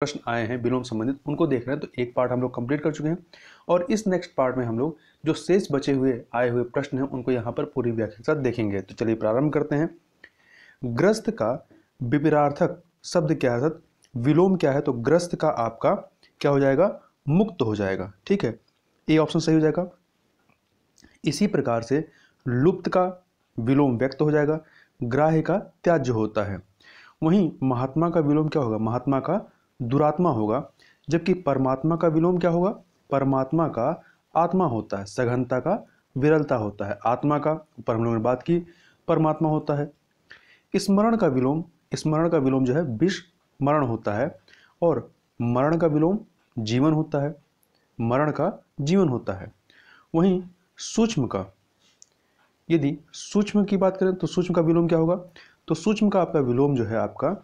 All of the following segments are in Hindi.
प्रश्न आए हैं विलोम संबंधित उनको देख रहे हैं तो एक पार्ट हम लोग कंप्लीट कर चुके हैं और इस नेक्स्ट पार्ट में हम लोग जो शेष बचे हुए आए हुए प्रश्न हैं उनको यहाँ पर पूरी व्याख्या के साथ देखेंगे तो चलिए प्रारंभ करते हैं ग्रस्त का विपरार्थक शब्द क्या है सर विलोम क्या है तो ग्रस्त का आपका क्या हो जाएगा मुक्त हो जाएगा ठीक है ए ऑप्शन सही हो जाएगा इसी प्रकार से लुप्त का विलोम व्यक्त हो जाएगा ग्राह्य का त्याज्य होता है वहीं महात्मा का विलोम क्या होगा महात्मा का दुरात्मा होगा जबकि परमात्मा का विलोम क्या होगा परमात्मा का आत्मा होता है सघनता का विरलता होता है आत्मा का ऊपर हम लोगों ने बात की परमात्मा होता है स्मरण का विलोम स्मरण का विलोम जो है विष मरण होता है और मरण का विलोम जीवन होता है मरण का जीवन होता है वहीं सूक्ष्म का यदि सूक्ष्म की बात करें तो सूक्ष्म का विलोम क्या होगा तो सूक्ष्म का आपका विलोम जो है आपका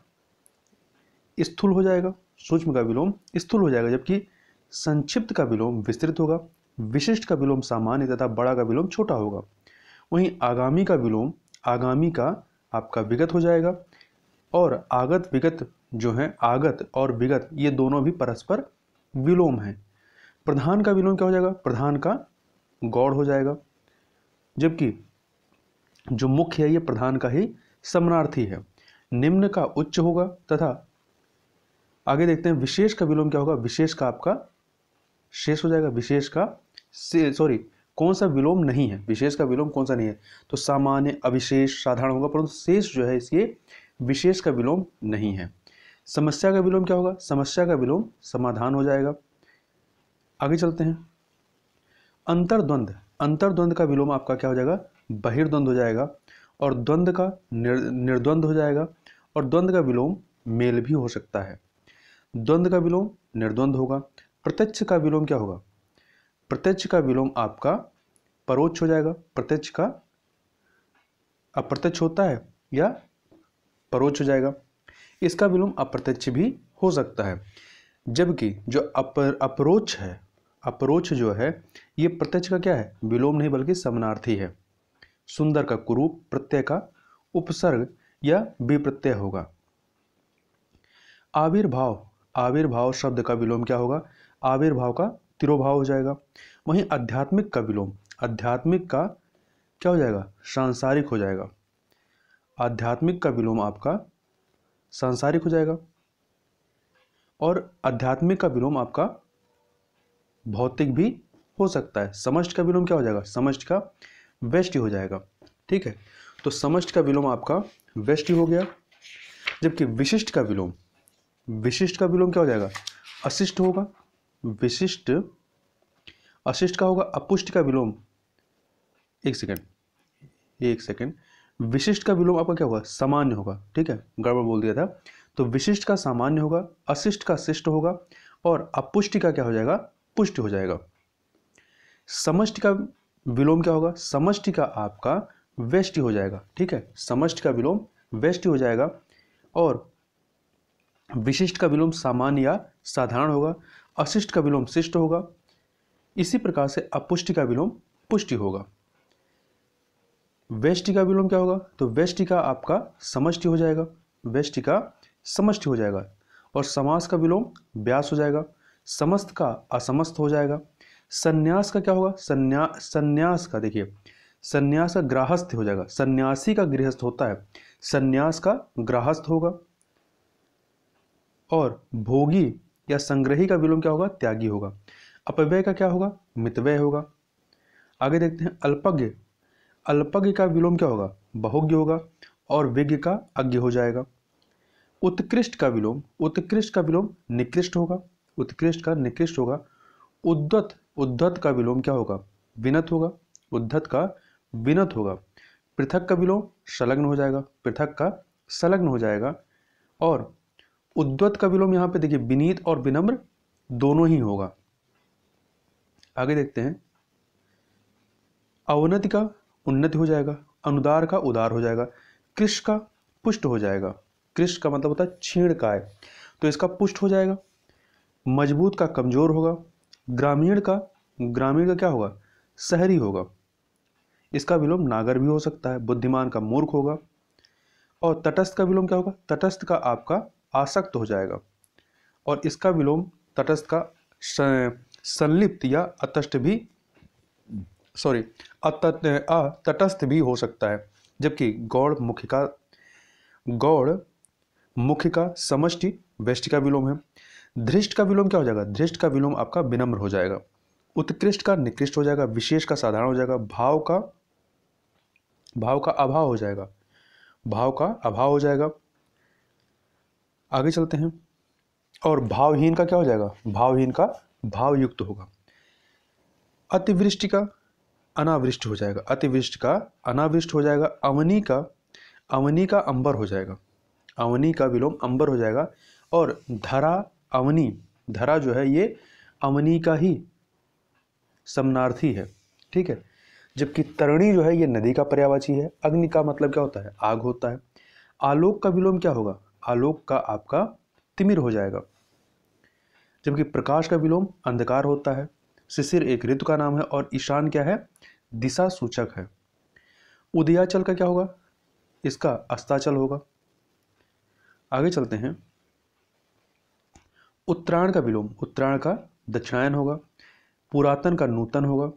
स्थूल हो जाएगा सूक्ष्म का विलोम स्थूल हो जाएगा जबकि संक्षिप्त का विलोम विस्तृत होगा विशिष्ट का विलोम सामान्य तथा बड़ा का विलोम छोटा होगा वहीं आगामी का विलोम आगामी का आपका विगत हो जाएगा और आगत विगत जो है आगत और विगत ये दोनों भी परस्पर विलोम हैं प्रधान का विलोम क्या हो जाएगा प्रधान का गौड़ हो जाएगा जबकि जो मुख्य है ये प्रधान का ही समानार्थी है निम्न का उच्च होगा तथा आगे देखते हैं विशेष का विलोम क्या होगा विशेष का आपका शेष हो जाएगा विशेष का सॉरी कौन सा विलोम नहीं है विशेष का विलोम कौन सा नहीं है तो सामान्य अविशेष साधारण होगा परंतु शेष जो है इसके विशेष का विलोम नहीं है समस्या का विलोम क्या होगा समस्या का विलोम समाधान हो जाएगा आगे चलते हैं अंतर्द्वंद अंतर्द्वंद का विलोम आपका क्या हो जाएगा बहिर्द्वंद हो जाएगा और द्वंद का निर्द्वंद हो जाएगा और द्वंद का विलोम मेल भी हो सकता है द्वंद्व का विलोम निर्द्वंद होगा प्रत्यक्ष का विलोम क्या होगा प्रत्यक्ष का विलोम आपका परोक्ष हो जाएगा प्रत्यक्ष का अप्रत्यक्ष होता है या परोक्ष हो जाएगा इसका विलोम अप्रत्यक्ष भी हो सकता है जबकि जो अपर अप्रोच है अप्रोच जो है ये प्रत्यक्ष का क्या है विलोम नहीं बल्कि समानार्थी है सुंदर का कुरूप प्रत्यय का उपसर्ग या विप्रत्यय होगा आविर्भाव आविर्भाव शब्द का विलोम क्या होगा आविर्भाव का तिरोभाव हो जाएगा वहीं आध्यात्मिक का विलोम आध्यात्मिक का क्या हो जाएगा सांसारिक हो जाएगा आध्यात्मिक का विलोम आपका सांसारिक हो जाएगा और आध्यात्मिक का विलोम आपका भौतिक भी हो सकता है समष्ट का विलोम क्या हो जाएगा समष्ट का वेष्टि हो जाएगा ठीक है तो समष्ट का विलोम आपका वेष्टि हो गया जबकि विशिष्ट का विलोम विशिष्ट का विलोम क्या हो जाएगा अशिष्ट होगा विशिष्ट अशिष्ट का होगा अपुष्ट का विलोम एक सेकेंड एक सेकेंड विशिष्ट का विलोम आपका क्या होगा सामान्य होगा ठीक है गड़बड़ बोल दिया था तो विशिष्ट का सामान्य होगा अशिष्ट का शिष्ट होगा और अपुष्टि का क्या हो जाएगा पुष्ट हो जाएगा समष्टि का विलोम क्या होगा समष्टि का आपका वेष्टि हो जाएगा ठीक है समष्टि का विलोम वेष्टि हो जाएगा और विशिष्ट का विलोम सामान्य या साधारण होगा अशिष्ट का विलोम शिष्ट होगा इसी प्रकार से अपुष्टि का विलोम पुष्टि होगा वेष्टि का विलोम क्या होगा तो वेष्टि का आपका समष्टि हो जाएगा वेष्टि का समष्टि हो जाएगा और समास का विलोम व्यास हो जाएगा समस्त का असमस्त हो जाएगा संन्यास का क्या होगा संन्यास का देखिए संन्यास का ग्राहस्थ हो जाएगा सन्यासी का गृहस्थ होता है संन्यास का ग्राहस्थ होगा और भोगी या संग्रही का विलोम क्या होगा त्यागी होगा अपव्यय का क्या होगा मितव्यय होगा आगे देखते हैं अल्पज्ञ अल्पज्ञ का विलोम क्या होगा बहुज्ञ होगा और विज्ञ का अज्ञ हो जाएगा उत्कृष्ट का विलोम उत्कृष्ट का विलोम निकृष्ट होगा उत्कृष्ट का निकृष्ट होगा उद्धत उद्धत का विलोम क्या होगा विनत होगा उद्धत का विनत होगा पृथक का विलोम संलग्न हो जाएगा पृथक का संलग्न हो जाएगा और उद्वत का विलोम यहां पे देखिए विनीत और विनम्र दोनों ही होगा आगे देखते हैं अवनति का उन्नति हो जाएगा अनुदार का उदार हो जाएगा कृष का पुष्ट हो जाएगा कृष का मतलब होता है क्षीणकाय तो इसका पुष्ट हो जाएगा मजबूत का कमजोर होगा ग्रामीण का ग्रामीण का क्या होगा शहरी होगा इसका विलोम नागर भी हो सकता है बुद्धिमान का मूर्ख होगा और तटस्थ का विलोम क्या होगा तटस्थ का आपका आसक्त हो जाएगा और इसका विलोम तटस्थ का संलिप्त या अतस्थ भी सॉरी अतटस्थ भी हो सकता है जबकि गौड़ मुखिका गौड़ का समष्टि वेष्ट का विलोम है धृष्ट का विलोम क्या हो जाएगा धृष्ट का विलोम आपका विनम्र हो जाएगा उत्कृष्ट का निकृष्ट हो जाएगा विशेष का साधारण हो जाएगा भाव का भाव का अभाव हो जाएगा भाव का अभाव हो जाएगा आगे चलते हैं और भावहीन का क्या हो जाएगा भावहीन का भावयुक्त होगा अतिवृष्टि का अनावृष्ट हो जाएगा अतिवृष्टि का अनावृष्ट हो जाएगा अवनी का अवनी का अंबर हो जाएगा अवनी का विलोम अंबर हो जाएगा और धरा अवनी धरा जो है ये अवनी का ही समनार्थी है ठीक है जबकि तरणी जो है ये नदी का पर्यावाची है अग्नि का मतलब क्या होता है आग होता है आलोक का विलोम क्या होगा आलोक का आपका तिमिर हो जाएगा जबकि प्रकाश का विलोम अंधकार होता है शिशिर एक ऋतु का नाम है और ईशान क्या है दिशा सूचक है उदयाचल का क्या होगा इसका अस्ताचल होगा आगे चलते हैं उत्तरायण का विलोम उत्तरायण का दक्षिणायन होगा पुरातन का नूतन होगा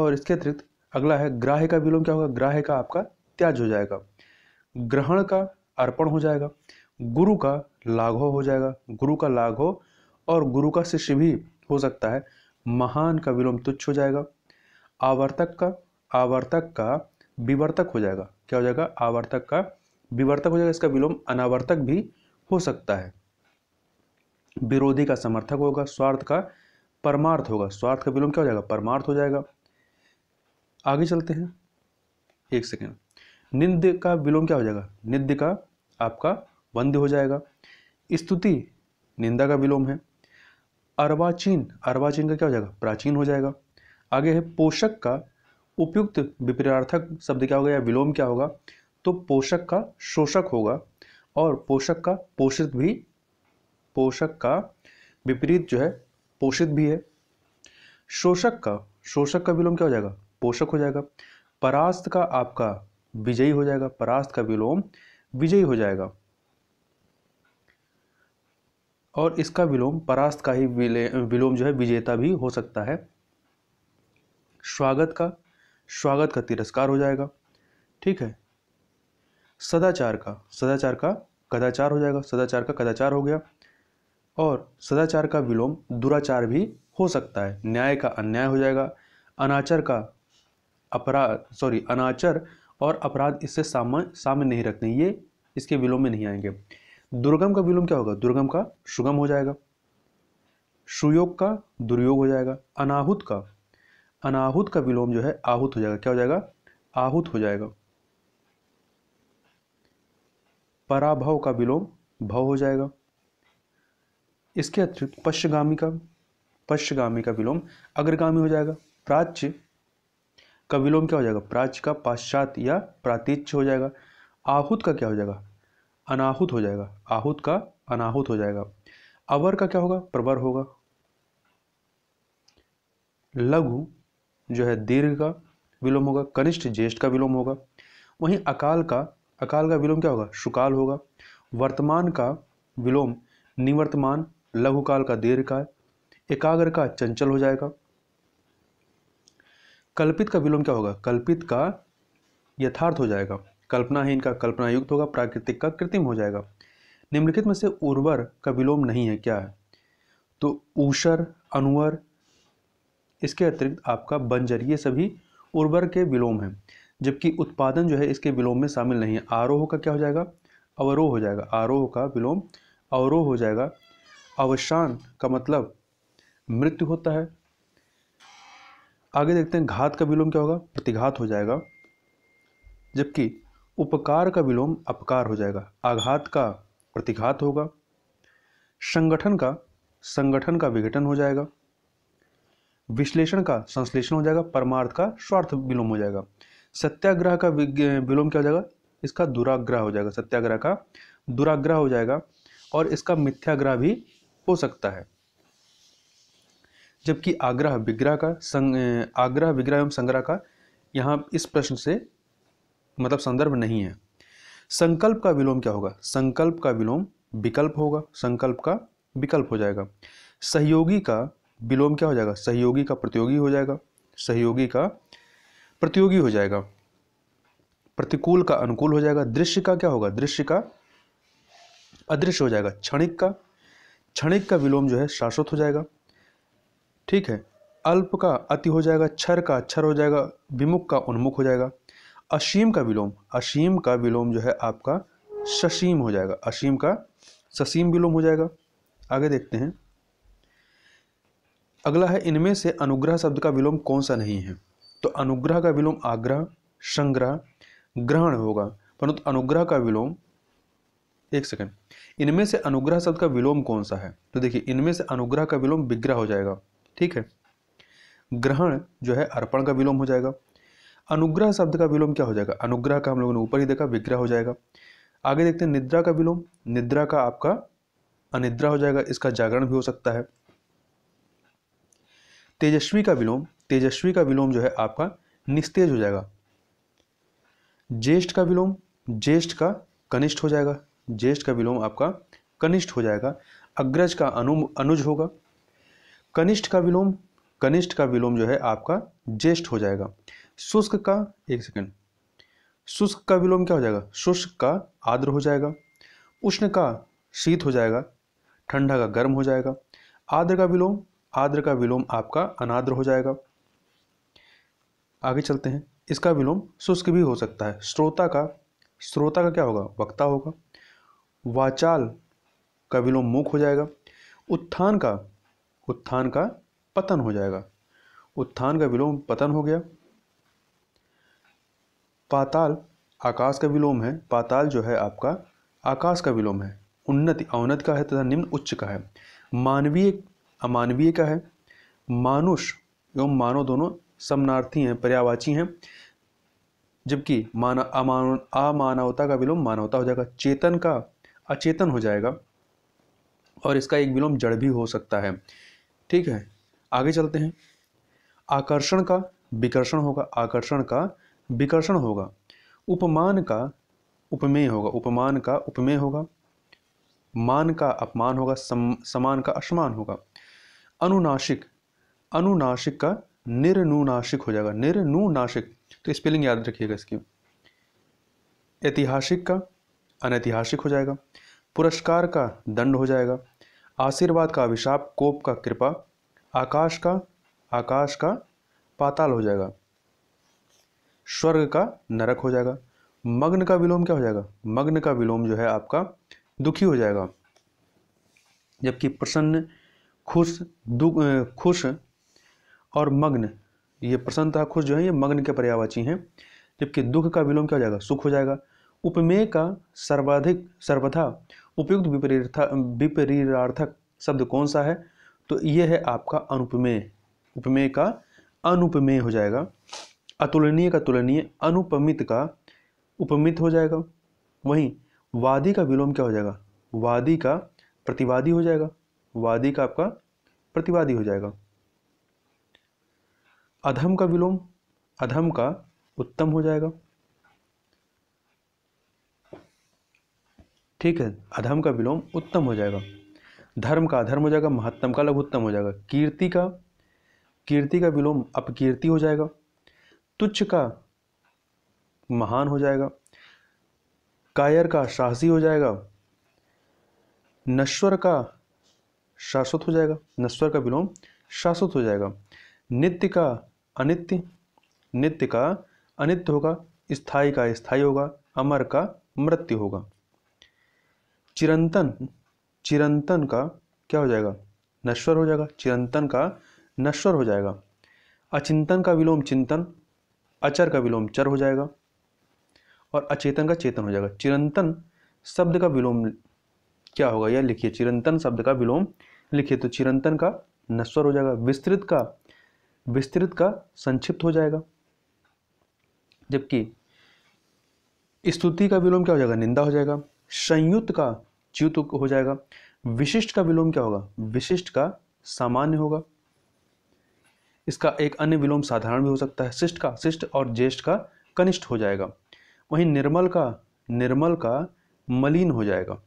और इसके अतिरिक्त अगला है ग्राह का विलोम क्या होगा ग्राह का आपका त्याज हो जाएगा ग्रहण का अर्पण हो जाएगा गुरु का लाघव हो जाएगा गुरु का लाघव और गुरु का शिष्य भी हो सकता है महान का विलोम तुच्छ हो जाएगा आवर्तक का आवर्तक का विवर्तक हो जाएगा क्या हो जाएगा आवर्तक का विवर्तक हो जाएगा इसका विलोम अनावर्तक भी हो सकता है विरोधी का समर्थक होगा स्वार्थ का परमार्थ होगा स्वार्थ का विलोम क्या हो जाएगा परमार्थ हो जाएगा आगे चलते हैं एक सेकेंड निंद्य का विलोम क्या हो जाएगा निद्य का आपका वंद्य हो जाएगा स्तुति निंदा का विलोम है अर्वाचीन अर्वाचीन का क्या हो जाएगा प्राचीन हो जाएगा आगे है पोषक का उपयुक्त विपरीर्थक शब्द क्या होगा या विलोम क्या होगा तो पोषक का शोषक होगा और पोषक का पोषित भी पोषक का विपरीत जो है पोषित भी है शोषक का शोषक का विलोम क्या हो जाएगा पोषक हो जाएगा परास्त का आपका विजयी हो जाएगा परास्त का विलोम विजयी हो जाएगा और इसका विलोम परास्त का ही विलोम जो है विजेता भी हो सकता है स्वागत का स्वागत का तिरस्कार हो जाएगा ठीक है सदाचार का सदाचार का कदाचार हो जाएगा सदाचार का कदाचार हो गया और सदाचार का विलोम दुराचार भी हो सकता है न्याय का अन्याय हो जाएगा अनाचार का अपराध सॉरी अनाचार और अपराध इससे सामने सामने नहीं रखते ये इसके विलोम में नहीं आएंगे दुर्गम का विलोम क्या होगा दुर्गम का सुगम हो जाएगा सुयोग का दुर्योग हो जाएगा अनाहुत का अनाहुत का विलोम जो है आहुत हो जाएगा क्या हो जाएगा आहुत हो जाएगा पराभव का विलोम भव हो जाएगा इसके अतिरिक्त पश्चगामी का पश्चगामी का विलोम अग्रगामी हो जाएगा प्राच्य का विलोम क्या हो जाएगा प्राच का पाश्चात या प्रातिच्य हो जाएगा आहुत का क्या हो जाएगा अनाहुत हो जाएगा आहुत का अनाहुत हो जाएगा अवर का क्या होगा प्रवर होगा लघु जो है दीर्घ का विलोम होगा कनिष्ठ ज्येष्ठ का विलोम होगा वहीं अकाल का अकाल का विलोम क्या होगा शुकाल होगा वर्तमान का विलोम निवर्तमान लघुकाल का दीर्घ का एकाग्र का चंचल हो जाएगा कल्पित का विलोम क्या होगा कल्पित का यथार्थ हो जाएगा कल्पना ही इनका कल्पना युक्त होगा प्राकृतिक का कृत्रिम हो जाएगा निम्नलिखित में से उर्वर का विलोम नहीं है क्या है तो ऊषर अनुवर इसके अतिरिक्त आपका बंजर ये सभी उर्वर के विलोम हैं जबकि उत्पादन जो है इसके विलोम में शामिल नहीं है आरोह का क्या हो जाएगा अवरोह हो जाएगा आरोह का विलोम अवरोह हो जाएगा अवसान का मतलब मृत्यु होता है आगे देखते हैं घात का विलोम क्या होगा प्रतिघात हो जाएगा जबकि उपकार का विलोम अपकार हो जाएगा आघात का प्रतिघात होगा संगठन का संगठन का विघटन हो जाएगा विश्लेषण का संश्लेषण हो जाएगा परमार्थ का स्वार्थ विलोम हो जाएगा सत्याग्रह का विलोम क्या हो जाएगा इसका दुराग्रह हो जाएगा सत्याग्रह का दुराग्रह हो जाएगा और इसका मिथ्याग्रह भी हो सकता है जबकि आग्रह विग्रह का संग आग्रह विग्रह एवं संग्रह का यहाँ इस प्रश्न से मतलब संदर्भ नहीं है संकल्प का विलोम क्या होगा संकल्प का विलोम विकल्प होगा संकल्प का विकल्प हो जाएगा सहयोगी का विलोम क्या हो जाएगा सहयोगी का प्रतियोगी हो जाएगा सहयोगी का प्रतियोगी हो जाएगा प्रतिकूल का अनुकूल हो जाएगा दृश्य का क्या होगा दृश्य का अदृश्य हो जाएगा क्षणिक का क्षणिक का विलोम जो है शाश्वत हो जाएगा ठीक है अल्प का अति हो जाएगा क्षर का अक्षर हो जाएगा विमुख का उन्मुख हो जाएगा असीम का विलोम असीम का विलोम जो है आपका ससीम हो जाएगा असीम का ससीम विलोम हो जाएगा आगे देखते हैं अगला है इनमें से अनुग्रह शब्द का विलोम कौन सा नहीं है तो अनुग्रह का विलोम आग्रह संग्रह ग्रहण होगा परंतु अनुग्रह का विलोम एक सेकंड इनमें से अनुग्रह शब्द का विलोम कौन सा है तो देखिए इनमें से अनुग्रह का विलोम विग्रह हो जाएगा ठीक है ग्रहण जो है अर्पण का विलोम हो जाएगा अनुग्रह शब्द का विलोम क्या हो जाएगा अनुग्रह का हम लोगों ने ऊपर ही देखा विग्रह हो जाएगा आगे देखते हैं निद्रा का विलोम निद्रा का आपका अनिद्रा हो जाएगा इसका जागरण भी हो सकता है तेजस्वी का विलोम तेजस्वी का विलोम जो है आपका निस्तेज हो जाएगा ज्येष्ठ का विलोम ज्येष्ठ का कनिष्ठ हो जाएगा ज्येष्ठ का विलोम आपका कनिष्ठ हो जाएगा अग्रज का अनु अनुज होगा कनिष्ठ का विलोम कनिष्ठ का विलोम जो है आपका ज्येष्ठ हो जाएगा शुष्क का एक सेकेंड शुष्क का विलोम क्या हो जाएगा शुष्क का आर्द्र हो जाएगा उष्ण का शीत हो जाएगा ठंडा का गर्म हो जाएगा आर्द्र का विलोम आर्द्र का विलोम आपका अनाद्र हो जाएगा आगे चलते हैं इसका विलोम शुष्क भी हो सकता है श्रोता का श्रोता का क्या होगा वक्ता होगा वाचाल का विलोम मुख हो जाएगा उत्थान का उत्थान का पतन हो जाएगा उत्थान का विलोम पतन हो गया पाताल आकाश का विलोम है पाताल जो है आपका आकाश का विलोम है उन्नति अवनत का है तथा निम्न उच्च का है मानवीय अमानवीय का है मानुष एवं मानव दोनों समनार्थी हैं पर्यावाची हैं जबकि माना अमान अमानवता का विलोम मानवता हो जाएगा चेतन का अचेतन हो जाएगा और इसका एक विलोम जड़ भी हो सकता है ठीक है आगे चलते हैं आकर्षण का विकर्षण होगा आकर्षण का विकर्षण होगा उपमान का उपमेय होगा उपमान का उपमेय होगा मान का अपमान होगा सम, समान का असमान होगा अनुनाशिक अनुनाशिक का निर्नुनाशिक हो जाएगा निर्नुनाशिक तो स्पेलिंग याद रखिएगा इसकी ऐतिहासिक का अनैतिहासिक हो जाएगा पुरस्कार का दंड हो जाएगा आशीर्वाद का अभिशाप कोप का कृपा आकाश का आकाश का पाताल हो जाएगा स्वर्ग का नरक हो जाएगा मग्न का विलोम क्या हो जाएगा मग्न का विलोम जो है आपका दुखी हो जाएगा जबकि प्रसन्न खुश दुख खुश और मग्न ये प्रसन्नता खुश जो है ये मग्न के पर्यावाची हैं जबकि दुख का विलोम क्या हो जाएगा सुख हो जाएगा उपमेय का सर्वाधिक सर्वथा उपयुक्त विपरीर्था विपरीरार्थक शब्द कौन सा है तो ये है आपका अनुपमेय उपमेय का अनुपमेय हो जाएगा अतुलनीय का तुलनीय अनुपमित का उपमित हो जाएगा वहीं वादी का विलोम क्या हो जाएगा वादी का प्रतिवादी हो जाएगा वादी का आपका प्रतिवादी हो जाएगा अधम का विलोम अधम का उत्तम हो जाएगा ठीक है अधर्म का विलोम उत्तम हो जाएगा धर्म का अधर्म हो जाएगा महत्तम का लघुत्तम हो जाएगा कीर्ति का कीर्ति का विलोम अपकीर्ति हो जाएगा तुच्छ का महान हो जाएगा कायर का साहसी हो जाएगा नश्वर का शाश्वत हो जाएगा नश्वर का विलोम शाश्वत हो जाएगा नित्य का अनित्य नित्य का अनित्य होगा स्थाई का स्थाई होगा अमर का मृत्यु होगा चिरंतन चिरंतन का क्या हो जाएगा नश्वर हो जाएगा चिरंतन का नश्वर हो जाएगा अचिंतन का विलोम चिंतन अचर का विलोम चर हो जाएगा और अचेतन का चेतन हो जाएगा चिरंतन शब्द का विलोम क्या होगा यह लिखिए चिरंतन शब्द का विलोम लिखिए तो चिरंतन का नश्वर हो जाएगा विस्तृत का विस्तृत का संक्षिप्त हो जाएगा जबकि स्तुति का विलोम क्या हो जाएगा निंदा हो जाएगा संयुक्त का च्युत तो हो जाएगा विशिष्ट का विलोम क्या होगा विशिष्ट का सामान्य होगा इसका एक अन्य विलोम साधारण भी हो सकता है शिष्ट का शिष्ट और ज्येष्ठ का कनिष्ठ हो जाएगा वहीं निर्मल का निर्मल का मलिन हो जाएगा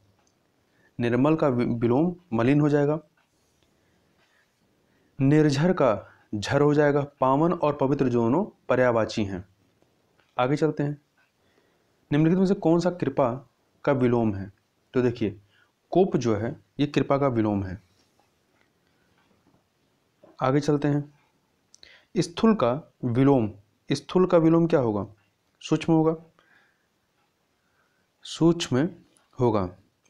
निर्मल का विलोम मलिन हो जाएगा निर्झर का झर हो जाएगा पावन और पवित्र दोनों पर्यावाची हैं आगे चलते हैं निम्नलिखित में से कौन सा कृपा का विलोम है तो देखिए कोप जो है ये कृपा का विलोम है आगे चलते हैं स्थूल का विलोम स्थूल का विलोम क्या होगा सूक्ष्म होगा सूक्ष्म होगा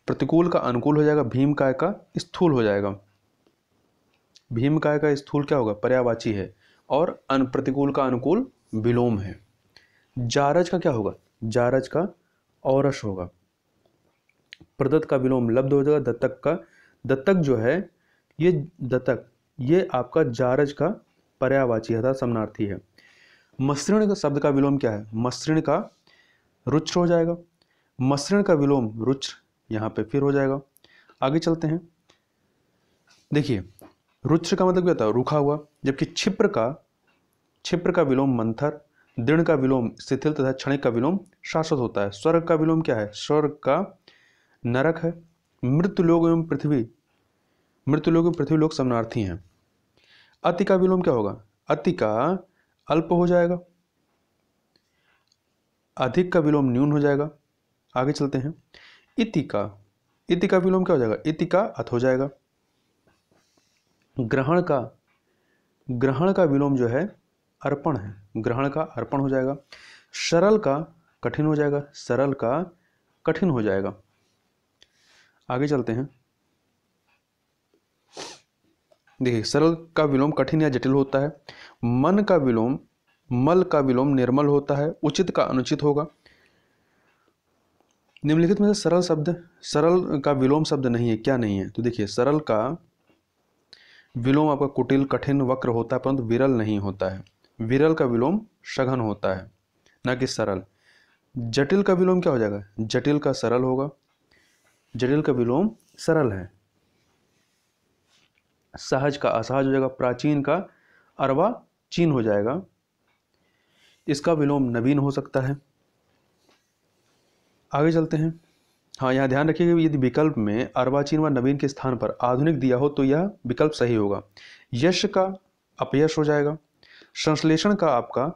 प्रतिकूल का अनुकूल हो जाएगा भीम काय का स्थूल हो जाएगा भीम काय का स्थूल क्या होगा पर्यावाची है और अन प्रतिकूल का अनुकूल विलोम है जारज का क्या होगा जारज का औरस होगा प्रदत्त का विलोम लब्ध हो जाएगा दत्तक का दत्तक जो है ये दत्तक ये आपका जारज का पर्यावाची अर्थात समनार्थी है मसृण का शब्द का विलोम क्या है मसृण का रुच्र हो जाएगा मसृण का विलोम रुच्र यहाँ पे फिर हो जाएगा आगे चलते हैं देखिए रुच्र का मतलब क्या होता है रूखा हुआ जबकि छिप्र का छिप्र का विलोम मंथर दृढ़ का विलोम शिथिल तथा क्षणिक का विलोम शाश्वत होता है स्वर्ग का विलोम क्या है स्वर्ग का नरक है मृत्यु लोग एवं पृथ्वी मृत्यु लोग एवं पृथ्वी लोग समनार्थी हैं अति का विलोम क्या होगा अति का अल्प हो जाएगा अधिक का विलोम न्यून हो जाएगा आगे चलते हैं इति का इति का विलोम क्या हो जाएगा इति का अथ हो जाएगा ग्रहण का ग्रहण का विलोम जो है अर्पण है ग्रहण का अर्पण हो जाएगा सरल का कठिन हो जाएगा सरल का कठिन हो जाएगा आगे चलते हैं देखिए सरल का विलोम कठिन या जटिल होता है मन का विलोम मल का विलोम निर्मल होता है उचित का अनुचित होगा निम्नलिखित में से सरल शब्द सरल का विलोम शब्द नहीं है क्या नहीं है तो देखिए सरल का विलोम आपका कुटिल कठिन वक्र होता है परंतु विरल नहीं होता है विरल का विलोम सघन होता है न कि सरल जटिल का विलोम क्या हो जाएगा जटिल का सरल होगा जटिल का विलोम सरल है सहज का असहज हो जाएगा प्राचीन का अरवा चीन हो जाएगा इसका विलोम नवीन हो सकता है आगे चलते हैं हाँ यहाँ ध्यान रखिएगा यदि विकल्प में अरबाचीन व नवीन के स्थान पर आधुनिक दिया हो तो यह विकल्प सही होगा यश का अपयश हो जाएगा संश्लेषण का आपका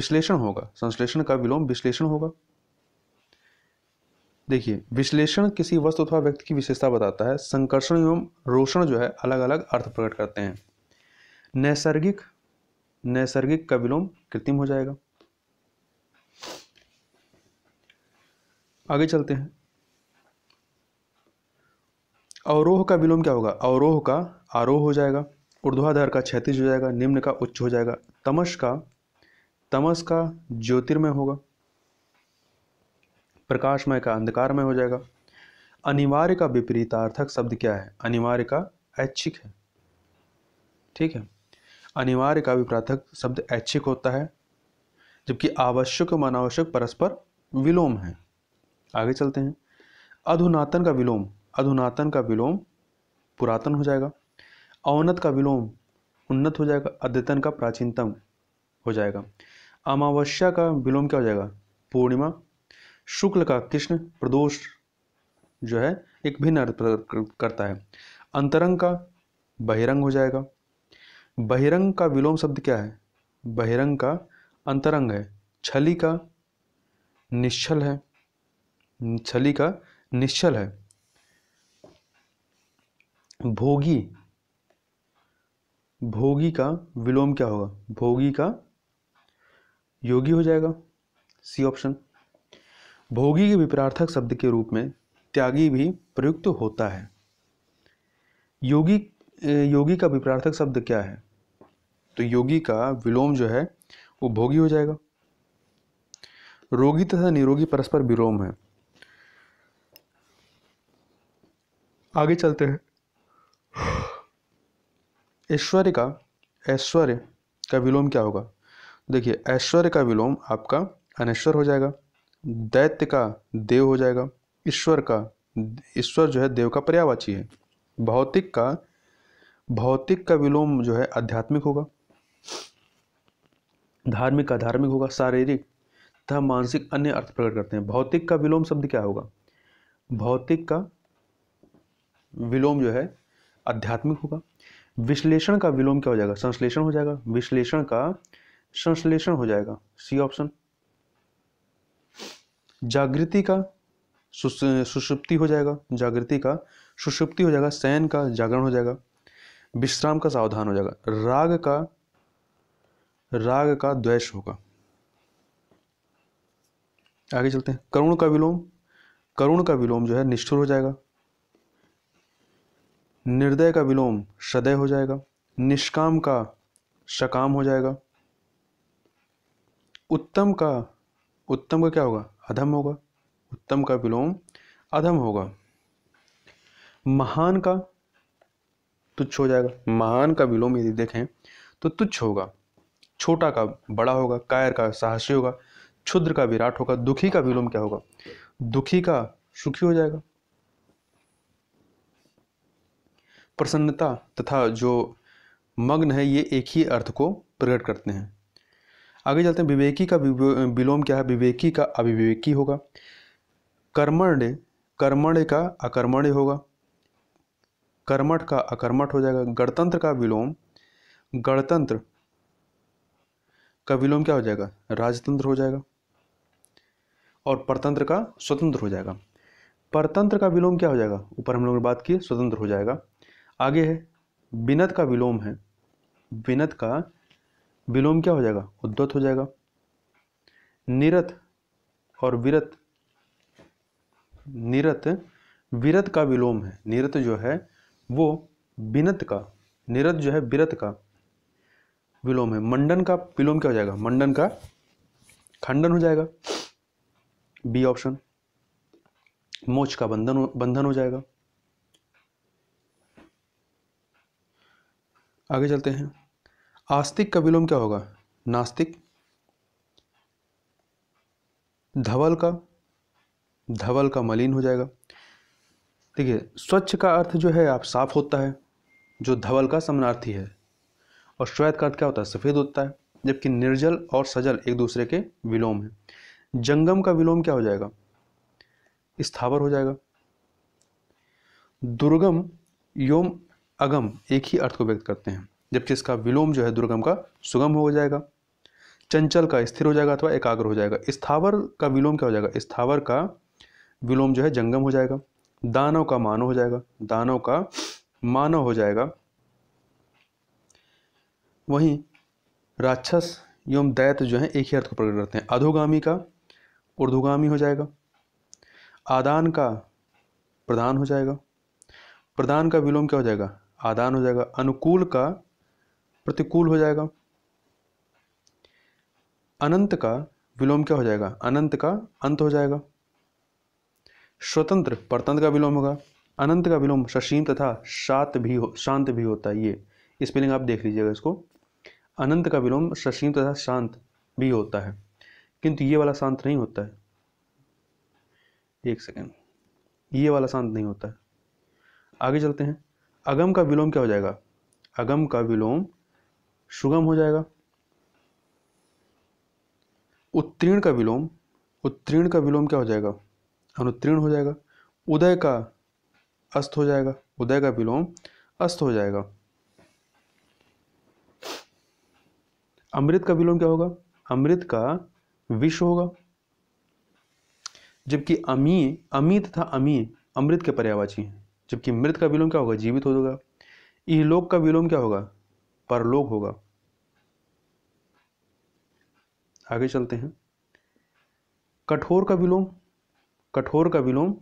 विश्लेषण होगा संश्लेषण का विलोम विश्लेषण होगा देखिए विश्लेषण किसी वस्तु अथवा व्यक्ति की विशेषता बताता है संकर्षण एवं रोषण जो है अलग अलग अर्थ प्रकट करते हैं नैसर्गिक नैसर्गिक का विलोम कृत्रिम हो जाएगा आगे चलते हैं अवरोह का विलोम क्या होगा अवरोह का आरोह हो जाएगा ऊर्ध्वाधर का क्षैतिज हो जाएगा निम्न का उच्च हो जाएगा तमस का तमस का ज्योतिर्मय होगा प्रकाशमय का अंधकारमय हो जाएगा अनिवार्य का विपरीतार्थक शब्द क्या है अनिवार्य का ऐच्छिक है ठीक है अनिवार्य का विपरीतार्थक शब्द ऐच्छिक होता है जबकि आवश्यक और अनावश्यक परस्पर विलोम है आगे चलते हैं अधुनातन का विलोम अधुनातन का विलोम पुरातन हो जाएगा अवनत का विलोम उन्नत हो जाएगा अद्यतन का प्राचीनतम हो जाएगा अमावस्या का विलोम क्या हो जाएगा पूर्णिमा शुक्ल का कृष्ण प्रदोष जो है एक भिन्न अर्थ करता है अंतरंग का बहिरंग हो जाएगा बहिरंग का विलोम शब्द क्या है बहिरंग का अंतरंग है छली का निश्चल है छली का निश्चल है भोगी भोगी का विलोम क्या होगा भोगी का योगी हो जाएगा सी ऑप्शन भोगी के विपरार्थक शब्द के रूप में त्यागी भी प्रयुक्त होता है योगी योगी का विपरार्थक शब्द क्या है तो योगी का विलोम जो है वो भोगी हो जाएगा रोगी तथा निरोगी परस्पर विलोम है आगे चलते हैं ऐश्वर्य का ऐश्वर्य का विलोम क्या होगा देखिए ऐश्वर्य का विलोम आपका अनैश्वर हो जाएगा दैत्य का देव हो जाएगा ईश्वर का ईश्वर जो है देव का पर्यावाची है भौतिक का भौतिक का विलोम जो है आध्यात्मिक होगा धार्मिक का धार्मिक होगा शारीरिक तथा मानसिक अन्य अर्थ प्रकट करते हैं भौतिक का विलोम शब्द क्या होगा भौतिक का विलोम जो है आध्यात्मिक होगा विश्लेषण का विलोम क्या हो जाएगा संश्लेषण हो जाएगा विश्लेषण का संश्लेषण हो जाएगा सी ऑप्शन जागृति का सुषुप्ति हो जाएगा जागृति का सुषुप्ति हो जाएगा शयन का जागरण हो जाएगा विश्राम का सावधान हो जाएगा राग का राग का द्वेष होगा आगे चलते हैं करुण का विलोम करुण का विलोम जो है निष्ठुर हो जाएगा निर्दय का विलोम सदय हो जाएगा निष्काम का सकाम हो जाएगा उत्तम का उत्तम का क्या होगा अधम होगा उत्तम का विलोम अधम होगा महान का तुच्छ हो जाएगा महान का विलोम यदि देखें तो तुच्छ होगा छोटा का बड़ा होगा कायर का साहसी होगा क्षुद्र का विराट होगा दुखी का विलोम क्या होगा दुखी का सुखी हो जाएगा प्रसन्नता तथा जो मग्न है ये एक ही अर्थ को प्रकट करते हैं आगे चलते हैं विवेकी का विलोम क्या है विवेकी का अविवेकी होगा कर्मण्य कर्मण्य का अकर्मण्य होगा कर्मठ का अकर्मठ हो जाएगा गणतंत्र का विलोम गणतंत्र का विलोम क्या हो जाएगा राजतंत्र हो जाएगा और परतंत्र का स्वतंत्र हो जाएगा परतंत्र का विलोम क्या हो जाएगा ऊपर हम लोगों ने बात की स्वतंत्र हो जाएगा आगे है विनत का विलोम है विनत का विलोम क्या हो जाएगा उद्धत हो जाएगा निरत और विरत निरत विरत का विलोम है निरत जो है वो विनत का निरत जो है विरत का विलोम है मंडन का विलोम क्या हो जाएगा मंडन का खंडन हो जाएगा बी ऑप्शन मोक्ष का बंधन बंधन हो जाएगा आगे चलते हैं आस्तिक का विलोम क्या होगा नास्तिक धवल का धवल का मलिन हो जाएगा देखिए स्वच्छ का अर्थ जो है आप साफ होता है जो धवल का समानार्थी है और श्वेत का अर्थ क्या होता है सफ़ेद होता है जबकि निर्जल और सजल एक दूसरे के विलोम है जंगम का विलोम क्या हो जाएगा स्थावर हो जाएगा दुर्गम योम अगम एक ही अर्थ को व्यक्त करते हैं जबकि इसका विलोम जो है दुर्गम का सुगम हो जाएगा चंचल का स्थिर हो जाएगा अथवा एकाग्र हो जाएगा स्थावर का विलोम क्या हो जाएगा स्थावर का विलोम जो है जंगम हो जाएगा दानव का मानव हो जाएगा दानव का मानव हो जाएगा वहीं राक्षस एवं दैत जो है एक ही अर्थ को प्रकट करते हैं अधोगामी का उर्धुगामी हो जाएगा आदान का प्रधान हो जाएगा प्रदान का विलोम क्या हो जाएगा आदान हो जाएगा अनुकूल का प्रतिकूल हो जाएगा अनंत का विलोम क्या हो जाएगा अनंत का अंत हो जाएगा स्वतंत्र परतंत्र का विलोम होगा अनंत का विलोम सशीम तथा शांत भी हो शांत भी होता है ये स्पेलिंग आप देख लीजिएगा इसको अनंत का विलोम सशीम तथा शांत भी होता है किंतु ये वाला शांत नहीं होता है एक सेकेंड ये वाला शांत नहीं होता है आगे चलते हैं अगम का विलोम क्या हो जाएगा अगम का विलोम सुगम हो जाएगा उत्तीर्ण का विलोम उत्तीर्ण का विलोम क्या हो जाएगा अनुत्तीर्ण हो जाएगा उदय का अस्त हो जाएगा उदय का विलोम अस्त हो जाएगा अमृत का विलोम क्या होगा अमृत का विष होगा जबकि अमी अमी तथा अमी अमृत के पर्यावाची हैं जबकि मृत का विलोम क्या होगा जीवित हो जाएगा इहलोक का विलोम क्या होगा परलोक होगा आगे चलते हैं कठोर का विलोम कठोर का विलोम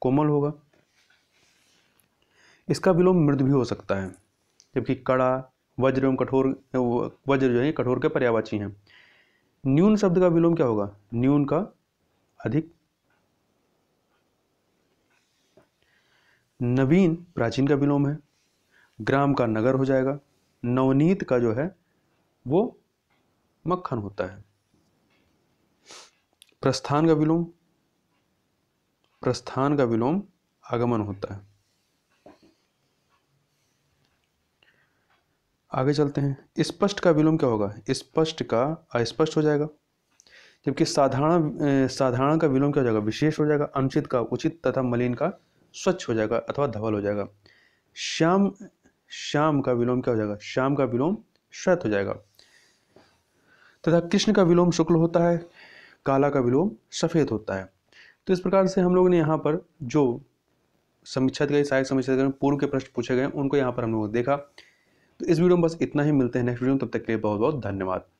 कोमल होगा इसका विलोम मृद भी हो सकता है जबकि कड़ा वज्र एवं कठोर वज्र जो है कठोर के पर्यावाची हैं न्यून शब्द का विलोम क्या होगा न्यून का अधिक नवीन प्राचीन का विलोम है ग्राम का नगर हो जाएगा नवनीत का जो है वो मक्खन होता है प्रस्थान का विलोम प्रस्थान का विलोम आगमन होता है आगे चलते हैं स्पष्ट का विलोम क्या होगा स्पष्ट का अस्पष्ट हो जाएगा जबकि साधारण साधारण का विलोम क्या हो जाएगा विशेष हो जाएगा अनुचित का उचित तथा मलिन का स्वच्छ हो जाएगा अथवा धवल हो जाएगा श्याम श्याम का विलोम क्या हो जाएगा श्याम का विलोम श्वेत हो जाएगा तथा कृष्ण का विलोम शुक्ल होता है काला का विलोम सफ़ेद होता है तो इस प्रकार से हम लोग ने यहाँ पर जो समीक्षा गई सहायक समीक्षा गए पूर्व के प्रश्न पूछे गए उनको यहाँ पर हम लोगों ने देखा तो इस वीडियो में बस इतना ही मिलते हैं नेक्स्ट वीडियो में तब तक के लिए बहुत बहुत धन्यवाद